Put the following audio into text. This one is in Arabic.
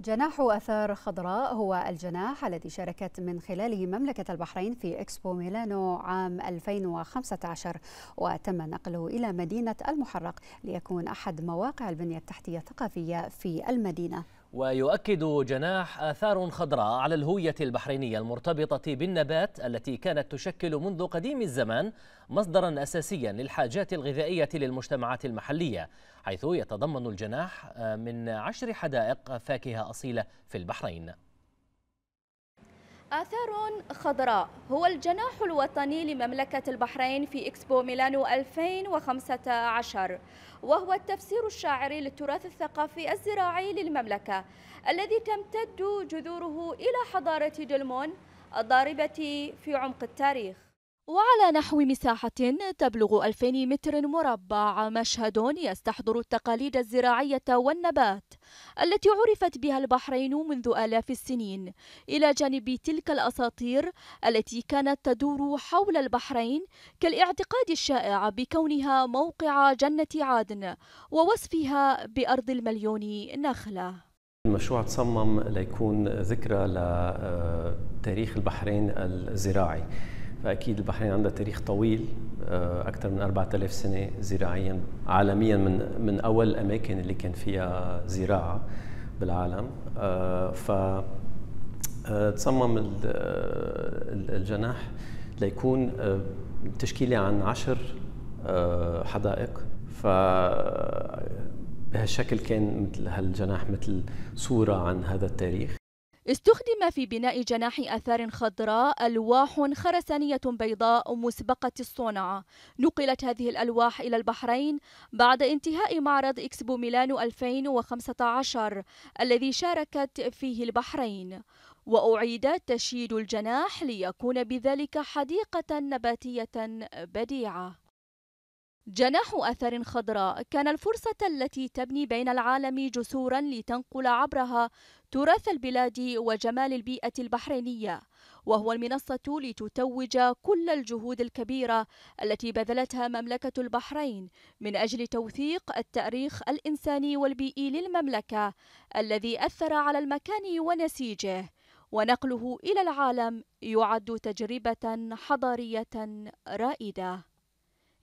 جناح أثار خضراء هو الجناح الذي شاركت من خلاله مملكة البحرين في إكسبو ميلانو عام 2015 وتم نقله إلى مدينة المحرق ليكون أحد مواقع البنية التحتية الثقافية في المدينة ويؤكد جناح آثار خضراء على الهوية البحرينية المرتبطة بالنبات التي كانت تشكل منذ قديم الزمان مصدرا أساسيا للحاجات الغذائية للمجتمعات المحلية حيث يتضمن الجناح آه، من عشر حدائق فاكهة أصيلة في البحرين آثار خضراء هو الجناح الوطني لمملكة البحرين في إكسبو ميلانو 2015 وهو التفسير الشاعري للتراث الثقافي الزراعي للمملكة الذي تمتد جذوره إلى حضارة دلمون الضاربة في عمق التاريخ وعلى نحو مساحة تبلغ 2000 متر مربع مشهد يستحضر التقاليد الزراعية والنبات التي عرفت بها البحرين منذ آلاف السنين إلى جانب تلك الأساطير التي كانت تدور حول البحرين كالاعتقاد الشائع بكونها موقع جنة عدن ووصفها بأرض المليون نخلة المشروع تصمم ليكون ذكرى لتاريخ البحرين الزراعي فاكيد البحرين عندها تاريخ طويل آه، اكثر من 4000 سنه زراعيا عالميا من من اول الاماكن اللي كان فيها زراعه بالعالم آه، ف آه، تصمم الجناح ليكون تشكيلي عن عشر حدائق ف بهالشكل كان مثل هالجناح مثل صورة عن هذا التاريخ استخدم في بناء جناح أثار خضراء ألواح خرسانية بيضاء مسبقة الصنع نقلت هذه الألواح إلى البحرين بعد انتهاء معرض إكسبو ميلانو 2015 الذي شاركت فيه البحرين وأعيد تشييد الجناح ليكون بذلك حديقة نباتية بديعة جناح أثر خضراء كان الفرصة التي تبني بين العالم جسورا لتنقل عبرها تراث البلاد وجمال البيئة البحرينية وهو المنصة لتتوج كل الجهود الكبيرة التي بذلتها مملكة البحرين من أجل توثيق التاريخ الإنساني والبيئي للمملكة الذي أثر على المكان ونسيجه ونقله إلى العالم يعد تجربة حضارية رائدة